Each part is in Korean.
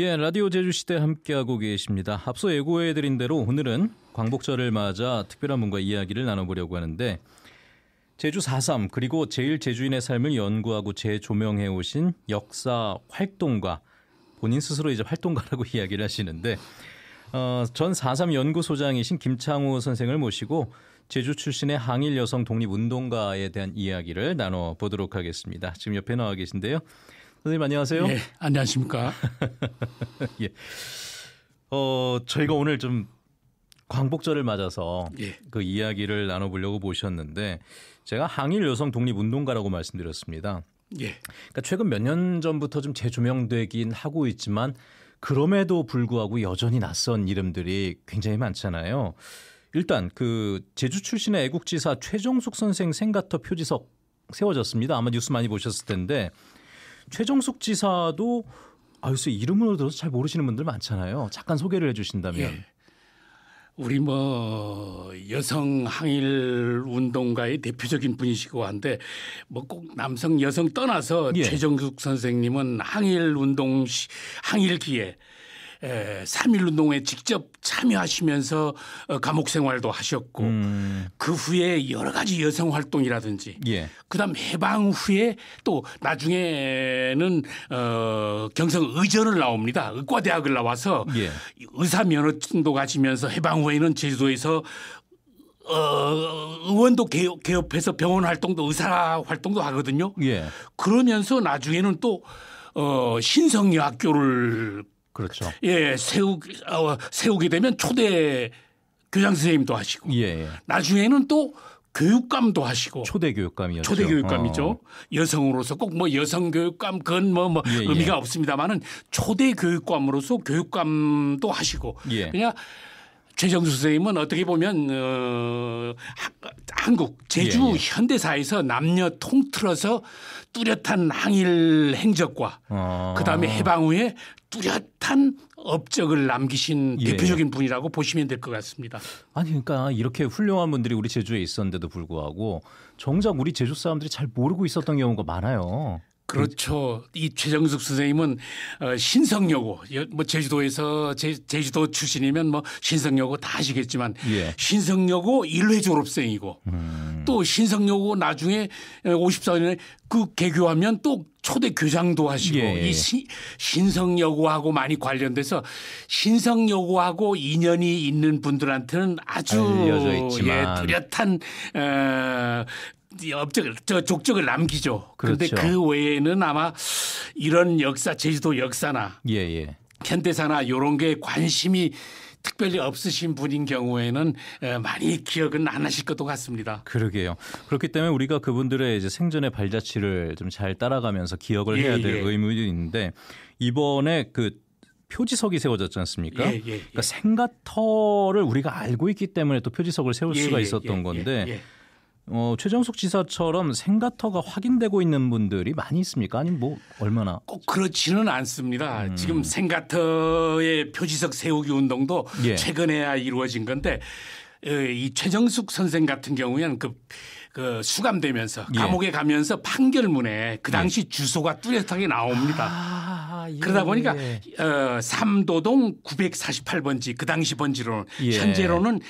예, 라디오 제주시대 함께하고 계십니다. 앞서 예고해드린 대로 오늘은 광복절을 맞아 특별한 분과 이야기를 나눠보려고 하는데 제주 4.3 그리고 제일 제주인의 삶을 연구하고 재조명해 오신 역사 활동가 본인 스스로 이제 활동가라고 이야기를 하시는데 어, 전4.3 연구소장이신 김창우 선생을 모시고 제주 출신의 항일 여성 독립운동가에 대한 이야기를 나눠보도록 하겠습니다. 지금 옆에 나와 계신데요. 선생님 안녕하세요. 예, 안녕하십니까. 예. 어 저희가 오늘 좀 광복절을 맞아서 예. 그 이야기를 나눠보려고 모셨는데 제가 항일 여성 독립 운동가라고 말씀드렸습니다. 예. 그러니까 최근 몇 년 전부터 좀 재조명되긴 하고 있지만 그럼에도 불구하고 여전히 낯선 이름들이 굉장히 많잖아요. 일단 그 제주 출신의 애국지사 최종숙 선생 생가터 표지석 세워졌습니다. 아마 뉴스 많이 보셨을 텐데 최정숙 지사도 아, 요새 이름으로 들어서 잘 모르시는 분들 많잖아요. 잠깐 소개를 해 주신다면. 예. 우리 뭐 여성 항일 운동가의 대표적인 분이시고 한데 뭐 꼭 남성 여성 떠나서 예. 최정숙 선생님은 항일 운동 시, 항일기에 3 1운동에 직접 참여하시면서 어, 감옥 생활도 하셨고 음. 그 후에 여러 가지 여성 활동이라든지 예. 그다음 해방 후에 또 나중에는 어, 경성 의전을 나옵니다. 의과대학을 나와서 예. 의사 면허증도 가지면서 해방 후에는 제주도에서 어, 의원도 개업, 개업해서 병원 활동도 의사 활동도 하거든요. 예. 그러면서 나중에는 또 어, 신성여학교를 그렇죠. 예, 예, 세우 어, 세우게 되면 초대 교장 선생님도 하시고 예, 예. 나중에는 또 교육감도 하시고 초대 교육감이었죠. 초대 교육감이죠. 어. 여성으로서 꼭 뭐 여성 교육감 그건 뭐뭐 뭐 예, 예. 의미가 없습니다만은 초대 교육감으로서 교육감도 하시고 예. 그냥 최정수 선생님은 어떻게 보면 어, 한국 제주 현대사에서 남녀 통틀어서 뚜렷한 항일 행적과 아. 그다음에 해방 후에 뚜렷한 업적을 남기신 예. 대표적인 분이라고 보시면 될 것 같습니다. 아니 그러니까 이렇게 훌륭한 분들이 우리 제주에 있었는데도 불구하고 정작 우리 제주 사람들이 잘 모르고 있었던 경우가 많아요. 그렇죠. 이 최정숙 선생님은 어, 신성여고 뭐 제주도에서 제, 제주도 출신이면 뭐 신성여고 다 아시겠지만 예. 신성여고 1회 졸업생이고 음. 또 신성여고 나중에 54년에 그 개교하면 또 초대 교장도 하시고 예. 예 이 시, 예. 신성여고하고 많이 관련돼서 신성여고하고 인연이 있는 분들한테는 아주 예, 뚜렷한 어, 업적을 저 족적을 남기죠. 그런데 그렇죠. 그 외에는 아마 이런 역사 제주도 역사나 예, 예. 현대사나 이런 게 관심이 특별히 없으신 분인 경우에는 많이 기억은 안 하실 것도 같습니다. 그러게요. 그렇기 때문에 우리가 그분들의 이제 생전의 발자취를 좀 잘 따라가면서 기억을 예, 해야 될 예. 의무도 있는데 이번에 그 표지석이 세워졌지 않습니까? 예, 예, 예. 그러니까 생가터를 우리가 알고 있기 때문에 또 표지석을 세울 예, 수가 있었던 건데 어, 최정숙 지사처럼 생가터가 확인되고 있는 분들이 많이 있습니까? 아니면 뭐 얼마나? 꼭 그렇지는 않습니다. 음. 지금 생가터의 표지석 세우기 운동도 예. 최근에야 이루어진 건데 어, 이 최정숙 선생 같은 경우에는 그그 수감되면서 예. 감옥에 예. 가면서 판결문에 그 예. 당시 예. 주소가 뚜렷하게 나옵니다. 아, 예, 그러다 보니까 어, 삼도동 948번지 그 당시 번지로는 예. 현재로는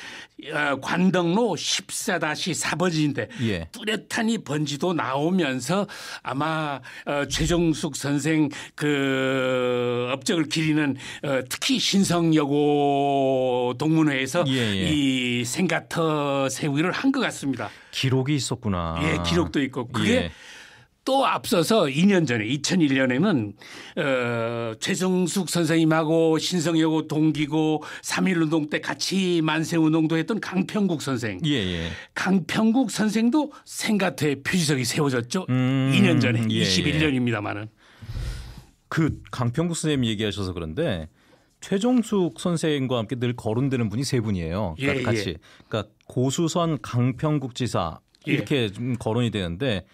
어, 관덕로 14-4번지인데 뚜렷한 이 번지도 나오면서 아마 어, 최정숙 선생 그 업적을 기리는 어, 특히 신성여고 동문회에서 이 생가터 세우기를 한 것 같습니다. 기록이 있었구나. 예, 기록도 있고 그게 예. 또 앞서서 2년 전에 2001년에는 어, 최정숙 선생님하고 신성여고 동기고 3.1운동 때 같이 만세운동도 했던 강평국 선생. 예, 예. 강평국 선생도 생가태 표지석이 세워졌죠. 음, 2년 전에 예, 21년입니다마는. 예. 그 강평국 선생님 얘기하셔서 그런데 최종숙 선생과 님 함께 늘 거론되는 분이 세 분이에요. 그러니까 예, 같이. 예. 그러니까 고수선 강평국 지사 이렇게 예. 좀 거론이 되는데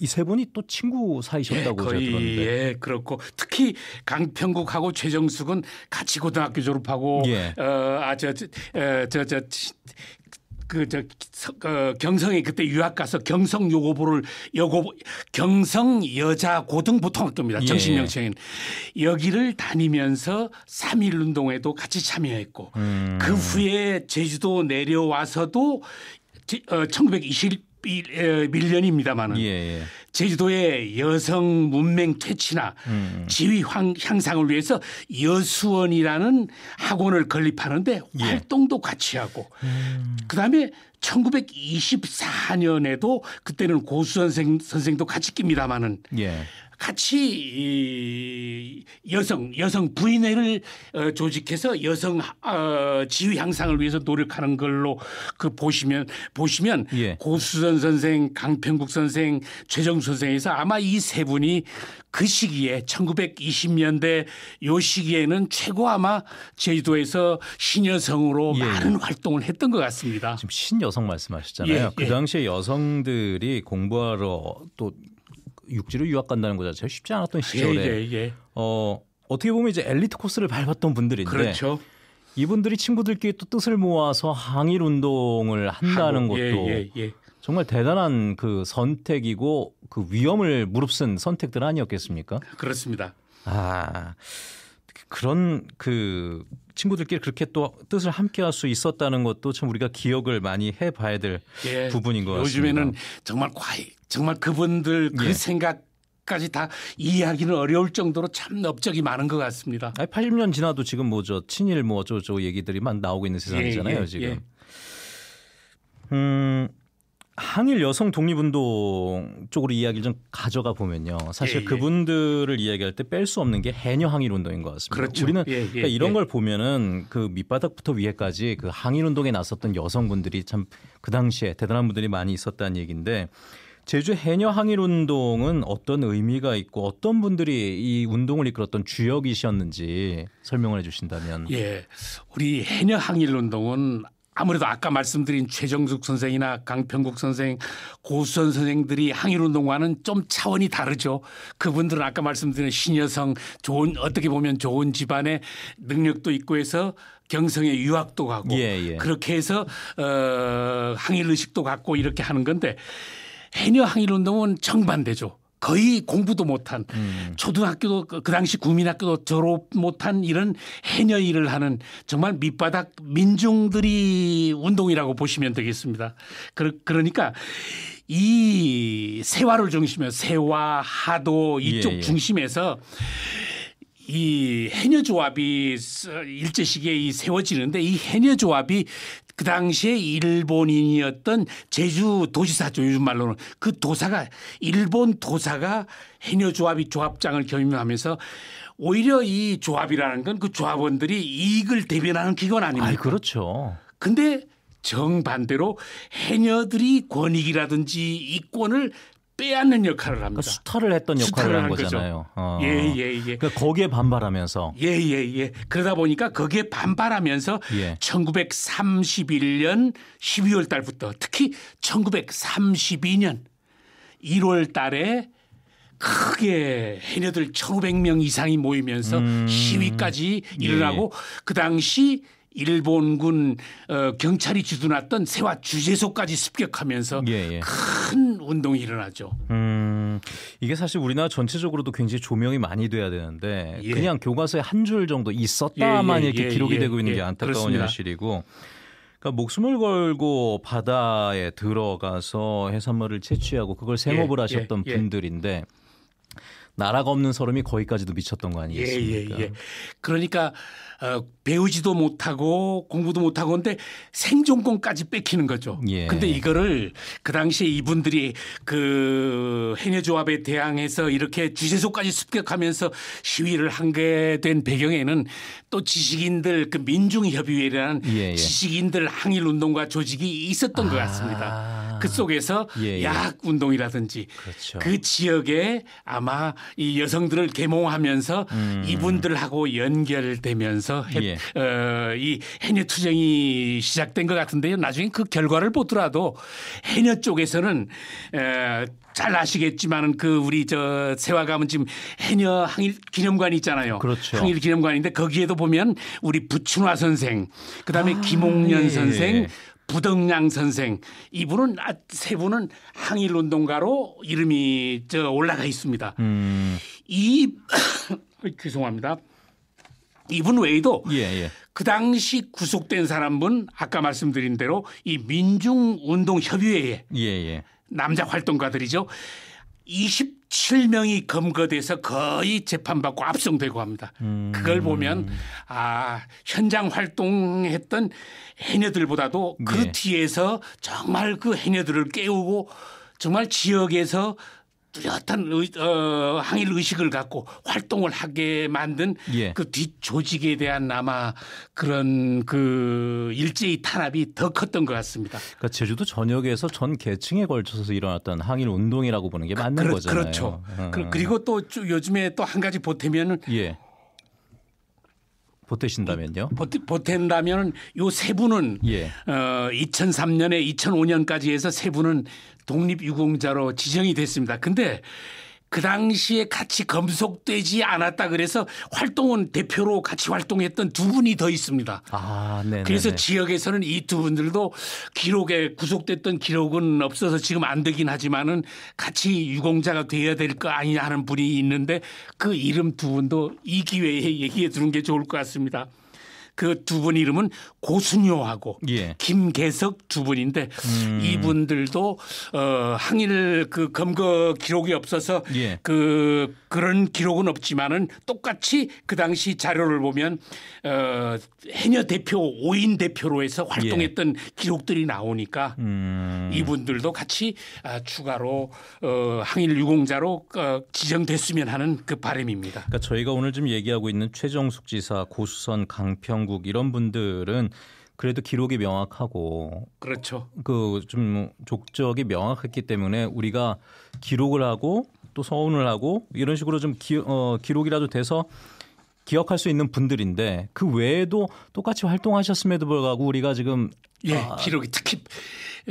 이 세 분이 또 친구 사이셨다고 예, 거의, 제가 들었는데. 예, 그렇고 특히 강평국하고 최정숙은 같이 고등학교 졸업하고 예. 어, 아저 저저저 어, 그저 어, 그, 경성에 그때 유학 가서 경성 요고부를 여고 경성 여자 고등보통학교입니다. 예. 정식 명칭인 여기를 다니면서 3일 운동에도 같이 참여했고 음. 그 후에 제주도 내려와서도 어, 1920 밀년입니다만은 예, 예. 제주도의 여성 문맹 퇴치나 음. 음. 지위 향상을 위해서 여수원이라는 학원을 건립하는데 예. 활동도 같이 하고 음. 그다음에 1924년에도 그때는 고수 선생 선생도 같이 낍니다마는 예. 같이 이 여성 여성 부인회를 어, 조직해서 여성 어, 지위 향상을 위해서 노력하는 걸로 그 보시면 보시면 예. 고수선 선생, 강평국 선생, 최정 선생에서 아마 이 세 분이 그 시기에 1920년대 요 시기에는 최고 아마 제주도에서 신여성으로 예. 많은 활동을 했던 것 같습니다. 지금 신여성 말씀하셨잖아요. 예. 그 예. 당시에 여성들이 공부하러 또 육지로 유학 간다는 거 자체가 쉽지 않았던 아, 예, 시절에 예, 예, 어, 어떻게 보면 이제 엘리트 코스를 밟았던 분들인데 그렇죠. 이분들이 친구들끼리 또 뜻을 모아서 항일 운동을 한다는 예, 것도 예, 예, 예. 정말 대단한 그 선택이고 그 위험을 무릅쓴 선택들 아니었겠습니까? 그렇습니다. 아 그런 그 친구들끼리 그렇게 또 뜻을 함께할 수 있었다는 것도 참 우리가 기억을 많이 해봐야 될 예, 부분인 것 같습니다. 요즘에는 정말 과 정말 그분들 그 예. 생각까지 다 이해하기는 어려울 정도로 참 업적이 많은 것 같습니다. 아니, 80년 지나도 지금 뭐저 친일 뭐어저 얘기들이 막 나오고 있는 세상이잖아요, 예, 예, 지금. 예. 음. 항일 여성 독립운동 쪽으로 이야기를 좀 가져가 보면요. 사실 예, 예. 그분들을 이야기할 때 뺄 수 없는 게 해녀 항일 운동인 것 같습니다. 그렇죠. 우리는 예, 그러니까 이런 걸 보면은 그 밑바닥부터 위에까지 그 항일 운동에 나섰던 여성분들이 참 그 당시에 대단한 분들이 많이 있었다는 얘기인데 제주 해녀 항일 운동은 어떤 의미가 있고 어떤 분들이 이 운동을 이끌었던 주역이셨는지 설명을 해주신다면. 예, 우리 해녀 항일 운동은 아무래도 아까 말씀드린 최정숙 선생이나 강평국 선생, 고수선 선생들이 항일운동과는 좀 차원이 다르죠. 그분들은 아까 말씀드린 신여성, 좋은 어떻게 보면 좋은 집안의 능력도 있고 해서 경성에 유학도 가고 예, 예. 그렇게 해서 어, 항일 의식도 갖고 이렇게 하는 건데 해녀 항일운동은 정반대죠. 거의 공부도 못한 음. 초등학교도 그, 그 당시 국민학교도 졸업 못한 이런 해녀 일을 하는 정말 밑바닥 민중들이 운동이라고 보시면 되겠습니다. 그, 러 그러니까 이 세화를 중심에 세화 하도 이쪽 예, 예. 중심에서 이 해녀 조합이 일제 시기에 이 세워지는데 이 해녀 조합이 그 당시에 일본인이었던 제주 도지사죠 요즘 말로는 그 도사가 일본 도사가 해녀조합이 조합장을 겸임하면서 오히려 이 조합이라는 건 그 조합원들이 이익을 대변하는 기관 아닙니까? 아이, 그렇죠. 근데 정반대로 해녀들이 권익이라든지 이권을 빼앗는 역할을 합니다. 그러니까 수탈을 했던 역할을 한 거잖아요. 예예예. 어. 예, 예. 그러니까 거기에 반발하면서 예예예. 예, 예, 그러다 보니까 거기에 반발하면서 1931년 예. 12월 달부터 특히 1932년 1월 달에 크게 해녀들 1,500명 이상이 모이면서 음... 시위까지 예. 일어나고 그 당시 일본군 어, 경찰이 주둔했던 세화 주재소까지 습격하면서 예, 예. 큰 운동이 일어나죠. 음, 이게 사실 우리나라 전체적으로도 굉장히 조명이 많이 돼야 되는데 예. 그냥 교과서에 한 줄 정도 있었다만 예, 예, 이렇게 예, 기록이 되고 있는 게 안타까운 그렇습니다. 현실이고 그러니까 목숨을 걸고 바다에 들어가서 해산물을 채취하고 그걸 생업을 하셨던 분들인데 나라가 없는 서름이 거기까지도 미쳤던 거 아니겠습니까? 예, 예, 예. 그러니까 어, 배우지도 못하고 공부도 못하고 근데 생존권까지 뺏기는 거죠. 예. 근데 이거를 그 당시에 이분들이 그 행여조합에 대항해서 이렇게 주재소까지 습격하면서 시위를 한 게 된 배경에는 또 지식인들 그 민중협의회라는 예, 예. 지식인들 항일 운동과 조직이 있었던 아. 것 같습니다. 아. 그 속에서 예, 예. 약 운동이라든지 그렇죠. 그 지역에 아마 이 여성들을 계몽하면서 음. 이분들하고 연결되면서 해, 예. 어, 이 해녀 투쟁이 시작된 것 같은데요. 나중에 그 결과를 보더라도 해녀 쪽에서는 에, 잘 아시겠지만은 그 우리 저세화감은 지금 해녀 항일 기념관이 있잖아요. 그렇죠. 항일 기념관인데 거기에도 보면 우리 부춘화 선생, 그다음에 아, 김홍년 예, 예, 예. 선생, 부덕량 선생 이분은 아, 세 분은 항일 운동가로 이름이 저 올라가 있습니다. 음. 이 죄송합니다. 이분 외에도 예, 예. 그 당시 구속된 사람분 아까 말씀드린 대로 이 민중운동협의회에 예, 예, 남자 활동가들이죠. 27명이 검거돼서 거의 재판받고 압송되고 합니다. 음. 그걸 보면 아 현장 활동했던 해녀들보다도 그 네. 뒤에서 정말 그 해녀들을 깨우고 정말 지역에서 뚜렷한 의, 어, 항일 의식을 갖고 활동을 하게 만든 예. 그 뒷조직에 대한 아마 그런 그 일제의 탄압이 더 컸던 것 같습니다. 그러니까 제주도 전역에서 전 계층에 걸쳐서 일어났던 항일 운동이라고 보는 게 그 맞는 그, 그 거잖아요. 그렇죠. 음. 그리고 또 요즘에 또 한 가지 보태면은 예. 보태신다면요? 보태, 보탠 다면 요세 분은 예. 어, 2003년에 2005년까지 해서 세 분은 독립유공자로 지정이 됐습니다. 근데 그 당시에 같이 검속되지 않았다 그래서 활동은 대표로 같이 활동했던 두 분이 더 있습니다. 아, 네, 네 그래서 네. 지역에서는 이 두 분들도 기록에 구속됐던 기록은 없어서 지금 안 되긴 하지만은 같이 유공자가 돼야 될 거 아니냐 하는 분이 있는데 그 이름 두 분도 이 기회에 얘기해 두는 게 좋을 것 같습니다. 그두분 이름은 고순효하고 예. 김계석 두 분인데 음. 이분들도 어 항일 그 검거 기록이 없어서 예. 그 그런 기록은 없지만은 똑같이 그 당시 자료를 보면 어 해녀 대표 오인 대표로 해서 활동했던 예. 기록들이 나오니까 음. 이분들도 같이 아, 추가로 어 항일 유공자로 어, 지정됐으면 하는 그 바람입니다. 그러니까 저희가 오늘 좀 얘기하고 있는 최정숙 지사 고수선 강평 이종국 이런 분들은 그래도 기록이 명확하고 그렇죠. 그 좀 족적이 명확했기 때문에 우리가 기록을 하고 또 서운을 하고 이런 식으로 좀 기, 어, 기록이라도 돼서 기억할 수 있는 분들인데 그 외에도 똑같이 활동하셨음에도 불구하고 우리가 지금 예 아, 기록이 특히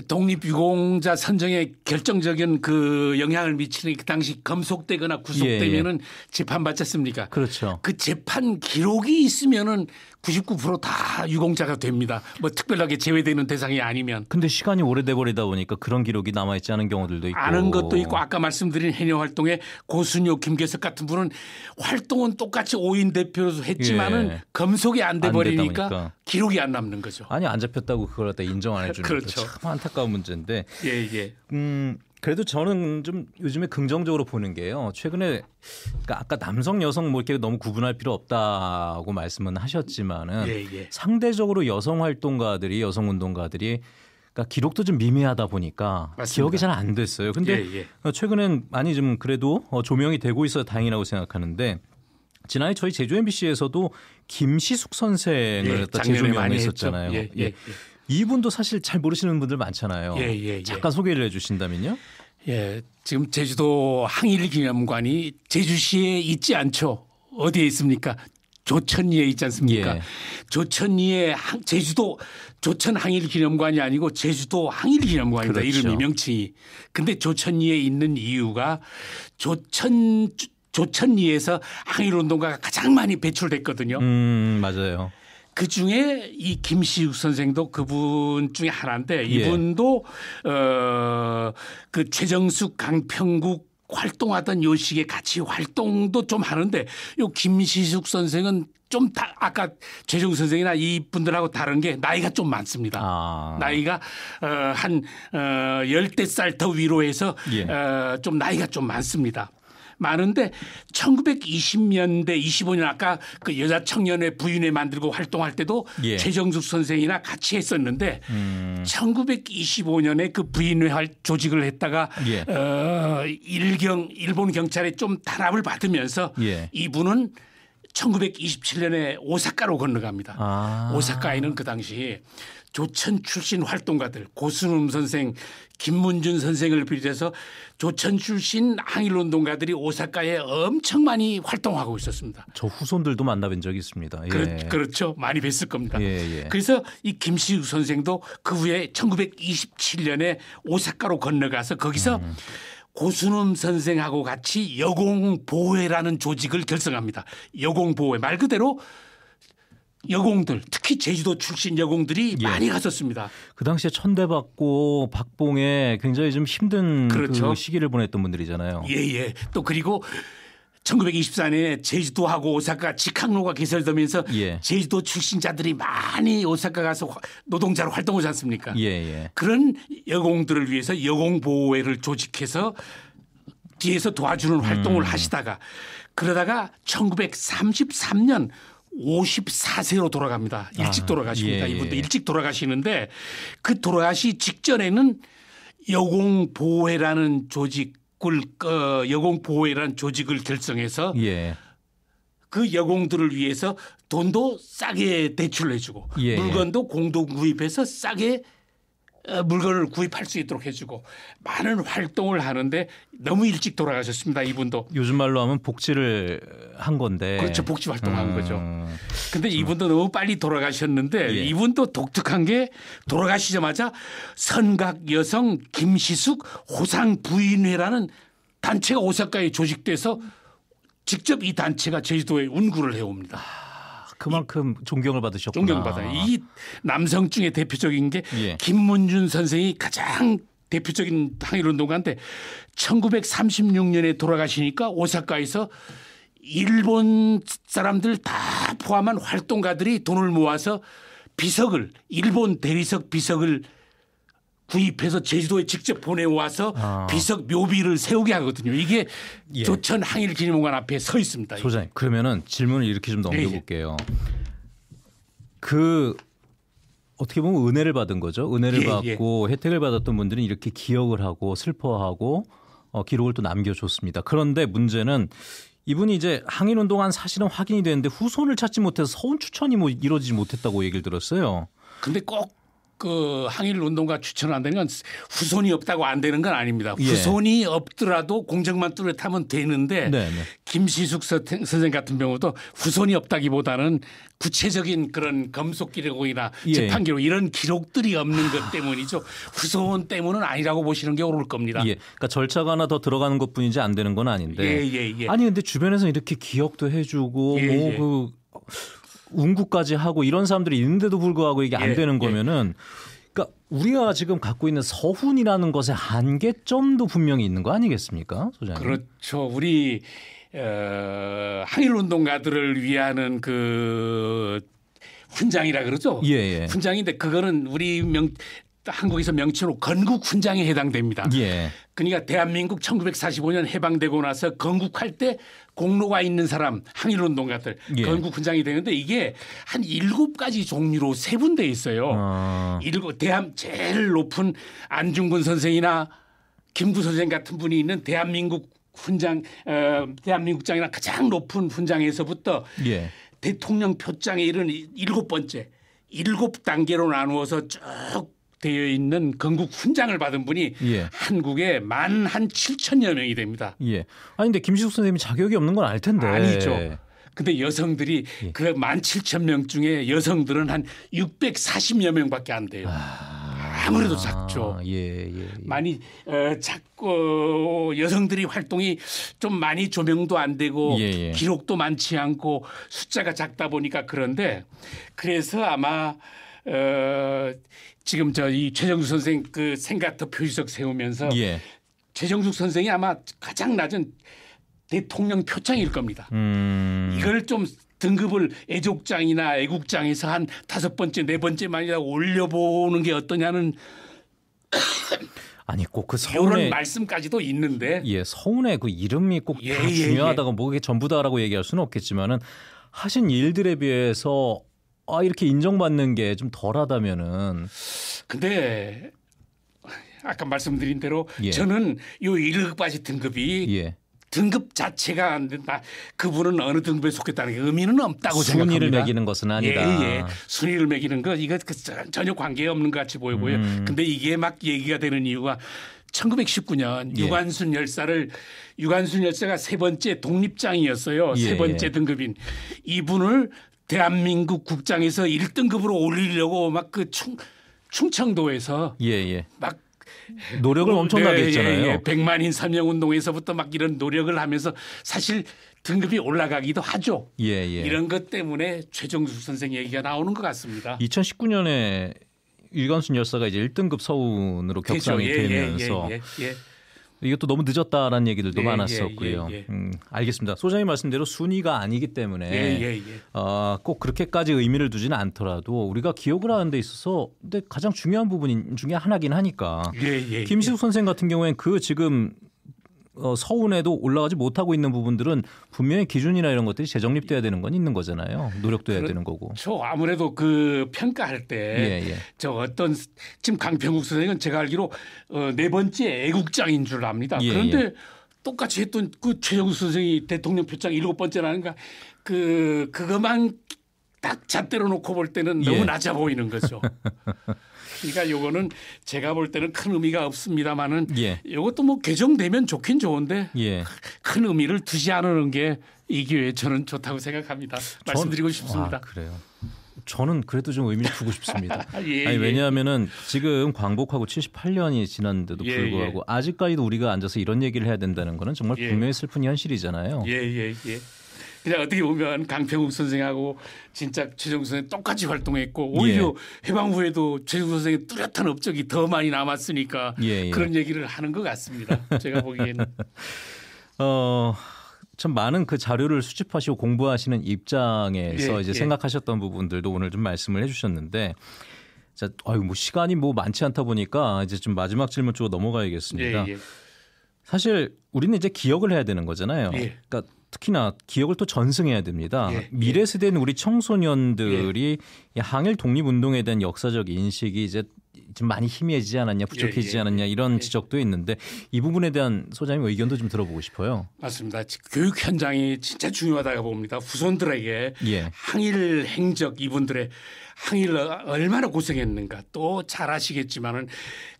독립유공자 선정에 결정적인 그 영향을 미치는 그 당시 검속되거나 구속되면은 예, 예. 재판 받지않습니까 그렇죠. 그 재판 기록이 있으면은 99%다 유공자가 됩니다. 뭐 특별하게 제외되는 대상이 아니면. 근데 시간이 오래돼 버리다 보니까 그런 기록이 남아 있지 않은 경우들도 있고. 아는 것도 있고 아까 말씀드린 해녀 활동에 고순효 김계석 같은 분은 활동은 똑같이 5인 대표로서 했지만은 예. 검속이 안 돼 버리니까 기록이 안 남는 거죠. 아니 안 잡혔다고 그걸 갖다 인정 안 해주는 그렇죠. 안타까운 문제인데. 예, 예. 음, 그래도 저는 좀 요즘에 긍정적으로 보는 게요. 최근에 그러니까 아까 남성 여성 뭐 이렇게 너무 구분할 필요 없다고 말씀은 하셨지만은 예, 예. 상대적으로 여성 활동가들이 여성 운동가들이 그러니까 기록도 좀 미미하다 보니까 맞습니다. 기억이 잘 안 됐어요. 근데 예, 예. 어, 최근엔 많이 좀 그래도 어, 조명이 되고 있어 다행이라고 생각하는데 지난해 저희 제주 MBC에서도 김시숙 선생을 예, 제조명했었잖아요. 예, 예. 예. 예. 이분도 사실 잘 모르시는 분들 많잖아요. 예, 예, 예. 잠깐 소개를 해주신다면요. 예, 지금 제주도 항일기념관이 제주시에 있지 않죠. 어디에 있습니까? 조천리에 있지 않습니까? 예. 조천리에 제주도 조천 항일 기념관이 아니고 제주도 항일 기념관이다 그렇죠. 이름이 명칭이. 근데 조천리에 있는 이유가 조천 조천리에서 항일 운동가가 가장 많이 배출됐거든요. 음, 맞아요. 그 중에 이 김시욱 선생도 그분 중에 하나인데 예. 이분도 예. 어, 어그 최정숙 강평국 활동하던 요식에 같이 활동도 좀 하는데 요 김시숙 선생은 좀 다 아까 최종 선생이나 이분들하고 다른 게 나이가 좀 많습니다. 아. 나이가 어, 한 어, 열대 살더 위로 해서 예. 어, 좀 나이가 좀 많습니다. 많은데 1920년대 25년 아까 그 여자 청년회 부인회 만들고 활동할 때도 예. 최정숙 선생이나 같이 했었는데 음. 1925년에 그 부인회 할 조직을 했다가 예. 어, 일경 일본 경찰에 좀 탄압을 받으면서 예. 이분은 1927년에 오사카로 건너갑니다. 아. 오사카에는 그 당시 조천 출신 활동가들 고순음 선생, 김문준 선생을 비롯해서 조천 출신 항일 운동가들이 오사카에 엄청 많이 활동하고 있었습니다. 저 후손들도 만나뵌 적이 있습니다. 예. 그렇, 죠 그렇죠. 많이 뵀을 겁니다. 예, 예. 그래서 이 김시우 선생도 그 후에 1927년에 오사카로 건너가서 거기서 음. 고순음 선생하고 같이 여공보회라는 조직을 결성합니다. 여공보회말 그대로 여공들 특히 제주도 출신 여공들이 예. 많이 갔었습니다. 그 당시에 천대받고 박봉에 굉장히 좀 힘든 그렇죠. 그 시기를 보냈던 분들이잖아요. 예예. 예. 또 그리고 1924년에 제주도하고 오사카 직항로가 개설되면서 예. 제주도 출신자들이 많이 오사카 가서 노동자로 활동하지 않습니까? 예예. 예. 그런 여공들을 위해서 여공보호회를 조직해서 뒤에서 도와주는 음. 활동을 음. 하시다가 그러다가 1933년 54세로 돌아갑니다. 아, 일찍 아, 돌아가십니다. 예, 예 이분도 예. 일찍 돌아가시는데 그 돌아가시 직전에는 여공보호회라는 조직 굴 어, 여공 보호회라는 조직을 결성해서 예. 그 여공들을 위해서 돈도 싸게 대출해주고 예. 물건도 공동 구입해서 싸게 어, 물건을 구입할 수 있도록 해주고 많은 활동을 하는데 너무 일찍 돌아가셨습니다 이분도 요즘 말로 하면 복지를 한 건데 그렇죠 복지 활동한 음... 거죠 근데 그렇죠. 이분도 너무 빨리 돌아가셨는데 예. 이분도 독특한 게 돌아가시자마자 선각 여성 김시숙 호상 부인회라는 단체가 오사카에 조직돼서 직접 이 단체가 제주도에 운구를 해옵니다. 그만큼 존경을 받으셨구나. 존경받아요. 이 남성 중에 대표적인 게 예. 김문준 선생이 가장 대표적인 항일운동가인데 1936년에 돌아가시니까 오사카에서 일본 사람들 다 포함한 활동가들이 돈을 모아서 비석을 일본 대리석 비석을 구입해서 제주도에 직접 보내와서 아. 비석 묘비를 세우게 하거든요. 이게 예. 조천 항일 기념관 앞에 서 있습니다. 소장님 그러면은 질문을 이렇게 좀 예, 예. 넘겨볼게요. 예. 그 어떻게 보면 은혜를 받은 거죠. 은혜를 예, 예, 받고 혜택을 받았던 분들은 이렇게 기억을 하고 슬퍼하고 어, 기록을 또 남겨줬습니다. 그런데 문제는 이분이 이제 항일 운동한 사실은 확인이 되는데 후손을 찾지 못해서 서운 추천이 뭐 이루어지지 못했다고 얘기를 들었어요. 근데 꼭그 항일 운동가 추천한다는 건 후손이 없다고 안 되는 건 아닙니다. 예. 후손이 예. 없더라도 공적만 뚜렷하면 되는데 네네. 네. 김시숙 선생님 같은 경우도 후손이 없다기보다는 구체적인 그런 검속 기록이나 예. 재판 기록 이런 기록들이 없는 것 때문이죠. 후손 때문은 아니라고 보시는 게 옳을 겁니다. 예. 그러니까 절차가 하나 더 들어가는 것뿐이지 안 되는 건 아닌데. 예, 아니 근데 주변에서 이렇게 기억도 해주고 뭐그 운구까지 하고 이런 사람들이 있는데도 불구하고 이게 안 예, 되는 예. 거면은 그러니까 우리가 지금 갖고 있는 서훈이라는 것의 한계점도 분명히 있는 거 아니겠습니까, 소장님? 그렇죠. 우리 어, 항일 운동가들을 위하는 그 훈장이라 그러죠. 예, 예. 훈장인데 그거는 우리 명 한국에서 명칭으로 건국 훈장에 해당됩니다. 예. 그러니까 대한민국 1945년 해방되고 나서 건국할 때 공로가 있는 사람, 항일운동가들, 예. 건국훈장이 되는데 이게 한 일곱 가지 종류로 세분돼 있어요. 아. 일 대한 제일 높은 안중근 선생이나 김구 선생 같은 분이 있는 대한민국 훈장, 어, 대한민국장이나 가장 높은 훈장에서부터 예. 대통령 표창에 이른 일곱 번째 일곱 단계로 나누어서 쭉 되어 있는 건국 훈장을 받은 분이 예. 한국에 만 한 7천여 명이 됩니다. 예. 아니 근데 김시숙 선생님이 자격이 없는 건 알 텐데. 아니죠. 근데 여성들이 예. 그만 7천 명 중에 여성들은 한 640여 명밖에 안 돼요. 아... 무래도 작죠. 아, 예, 예, 예, 많이 어, 작고 여성들이 활동이 좀 많이 조명도 안 되고 예, 예. 기록도 많지 않고 숫자가 작다 보니까 그런데 그래서 아마 어, 지금 저 이 최정수 선생 그 생가터 표지석 세우면서 예. 최정숙 선생이 아마 가장 낮은 대통령 표창일 겁니다. 음. 이걸 좀 등급을 애족장이나 애국장에서 한 다섯 번째 네 번째만이라 올려보는 게 어떠냐는 아니 꼭그 서운의 말씀까지도 있는데 예 서운의 그 이름이 꼭다 예, 예, 예, 중요하다고 예. 뭐 이게 전부다라고 얘기할 수는 없겠지만은 하신 일들에 비해서 아 이렇게 인정받는 게 좀 덜하다면은 근데 아까 말씀드린 대로 예. 저는 요 1급까지 등급이 예. 등급 자체가 안 된다. 아, 그분은 어느 등급에 속했다는 게 의미는 없다고 순위를 생각합니다. 매기는 것은 아니다. 예, 예. 순위를 매기는 거 이거 그 전혀 관계없는 것 같이 보이고요. 음. 근데 이게 막 얘기가 되는 이유가 1919년 예. 유관순 열사를 유관순 열사가 세 번째 독립장이었어요. 예, 세 번째 등급인 이분을 대한민국 국장에서 1등급으로 올리려고 막 그 충청도에서 예, 예. 막 노력을 어, 엄청나게 네, 했잖아요. 예, 예. 백만인 삼명 운동에서부터 막 이런 노력을 하면서 사실 등급이 올라가기도 하죠. 예, 예. 이런 것 때문에 최정수 선생 얘기가 나오는 것 같습니다. 2019년에 유관순 열사가 이제 1등급 서훈으로 격상이 예, 되면서 이것도 너무 늦었다라는 얘기들도 예, 예, 많았었고요. 예, 예, 음, 알겠습니다. 소장님 말씀대로 순위가 아니기 때문에 예, 예, 어, 꼭 그렇게까지 의미를 두지는 않더라도 우리가 기억을 하는 데 있어서 근데 가장 중요한 부분 중에 하나긴 하니까 김시숙 선생 같은 경우엔 그 지금 어, 서운해도 올라가지 못하고 있는 부분들은 분명히 기준이나 이런 것들이 재정립돼야 되는 건 있는 거잖아요. 노력돼야 되는 거고. 저 아무래도 그 평가할 때저 예, 예. 어떤 지금 강평국 선생은 제가 알기로 어, 네 번째 애국장인 줄 압니다. 예, 그런데 예. 똑같이 했던 그 최정수 선생이 대통령 표창 일곱 번째라는 가그 그것만 딱 잣대로 놓고 볼 때는 예. 너무 예. 낮아 보이는 거죠. 그러니까 요거는 제가 볼 때는 큰 의미가 없습니다만은 예. 요것도 뭐 개정되면 좋긴 좋은데 예. 큰 의미를 두지 않는 게 이 기회에 저는 좋다고 생각합니다. 말씀드리고 싶습니다. 아, 그래요. 저는 그래도 좀 의미를 두고 싶습니다. 예, 예, 아니, 왜냐하면은 지금 광복하고 78년이 지났는데도 예, 불구하고 예. 아직까지도 우리가 앉아서 이런 얘기를 해야 된다는 거는 정말 예. 분명히 슬픈 현실이잖아요. 예, 예, 예. 그냥 어떻게 보면 강평욱 선생하고 진짜 최종 선생 똑같이 활동했고 오히려 예. 해방 후에도 최종 선생의 뚜렷한 업적이 더 많이 남았으니까 예, 예. 그런 얘기를 하는 것 같습니다. 제가 보기에는. 어... 참 많은 그 자료를 수집하시고 공부하시는 입장에서 예, 이제 예. 생각하셨던 부분들도 오늘 좀 말씀을 해주셨는데 자, 아유 뭐 시간이 뭐 많지 않다 보니까 이제 좀 마지막 질문 쪽으로 넘어가야겠습니다. 예, 예. 사실 우리는 이제 기억을 해야 되는 거잖아요. 예. 그러니까 특히나 기억을 또 전승해야 됩니다. 예, 미래 예. 세대는 우리 청소년들이 예. 항일 독립운동에 대한 역사적 인식이 이제 좀 많이 희미해지지 않았냐, 부족해지지 예, 예, 않았냐 이런 지적도 있는데 이 부분에 대한 소장님 의견도 좀 들어보고 싶어요. 맞습니다. 교육 현장이 진짜 중요하다고 봅니다. 후손들에게 예. 항일 행적 이분들의 항일 얼마나 고생했는가 또 잘 아시겠지만은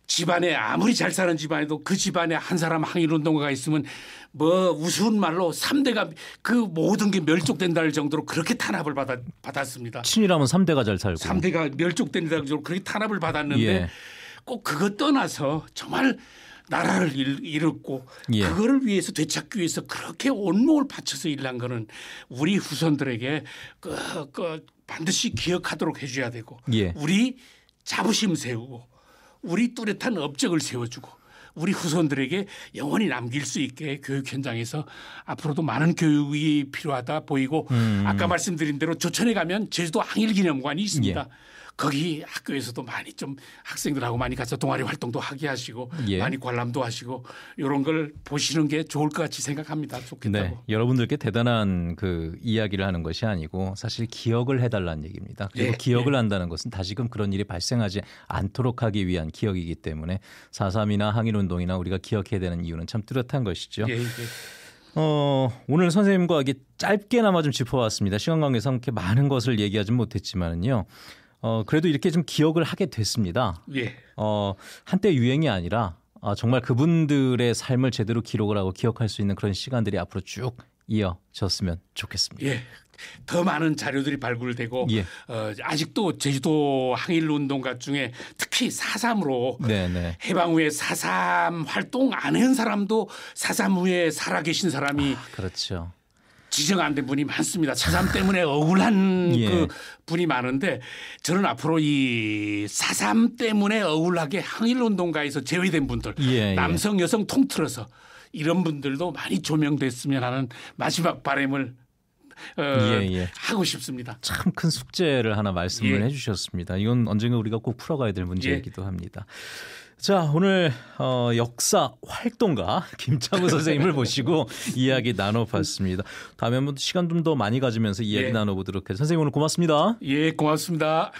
집안에 아무리 잘 사는 집안에도 그 집안에 한 사람 항일 운동가가 있으면 뭐 우스운 말로 3대가 그 모든 게 멸족된다는 정도로 그렇게 탄압을 받았, 받았습니다. 친일하면 3대가 잘 살고 3대가 멸족된다는 정도로 그렇게 탄압을 받았는데 예. 꼭 그것 떠나서 정말 나라를 잃었고 예. 그거를 위해서 되찾기 위해서 그렇게 온몸을 바쳐서 일한 거는 우리 후손들에게 그, 그 반드시 기억하도록 해줘야 되고 예. 우리 자부심 세우고 우리 뚜렷한 업적을 세워주고 우리 후손들에게 영원히 남길 수 있게 교육 현장에서 앞으로도 많은 교육이 필요하다 보이고 음. 아까 말씀드린 대로 조천에 가면 제주도 항일기념관이 있습니다. 예. 거기 학교에서도 많이 좀 학생들하고 많이 같이 동아리 활동도 하게 하시고 예. 많이 관람도 하시고 이런 걸 보시는 게 좋을 것 같이 생각합니다. 네, 좋겠다고. 네. 여러분들께 대단한 그 이야기를 하는 것이 아니고 사실 기억을 해달라는 얘기입니다. 그리고 예. 기억을 예. 한다는 것은 다시금 그런 일이 발생하지 않도록 하기 위한 기억이기 때문에 사삼이나 항일운동이나 우리가 기억해야 되는 이유는 참 뚜렷한 것이죠. 예, 예. 어, 오늘 선생님과 짧게나마 좀 짚어왔습니다. 시간 관계상 그렇게 많은 것을 얘기하진 못했지만요. 은 어, 그래도 이렇게 좀 기억을 하게 됐습니다. 예. 어, 한때 유행이 아니라 아, 정말 그분들의 삶을 제대로 기록을 하고 기억할 수 있는 그런 시간들이 앞으로 쭉 이어졌으면 좋겠습니다. 예. 더 많은 자료들이 발굴되고 예. 어, 아직도 제주도 항일 운동가 중에 특히 사삼으로 네, 네. 해방 후에 사삼 활동 안 한 사람도 사삼 후에 살아계신 사람이 아, 그렇죠. 지정안된 분이 많습니다. 차담 때문에 억울한 예. 그 분이 많은데 저는 앞으로 이 사삼 때문에 억울하게 항일운동가에서 제외된 분들 예, 예, 남성 여성 통틀어서 이런 분들도 많이 조명됐으면 하는 마지막 바램을 어, 예, 예. 하고 싶습니다. 참 큰 숙제를 하나 말씀을 예. 해주셨습니다. 이건 언젠가 우리가 꼭 풀어가야 될 문제이기도 예. 합니다. 자, 오늘 어, 역사 활동가 김창우 선생님을 모시고 이야기 나눠봤습니다. 다음에 한번 시간 좀 더 많이 가지면서 이야기 예. 나눠보도록 해요. 선생님 오늘 고맙습니다. 예, 고맙습니다.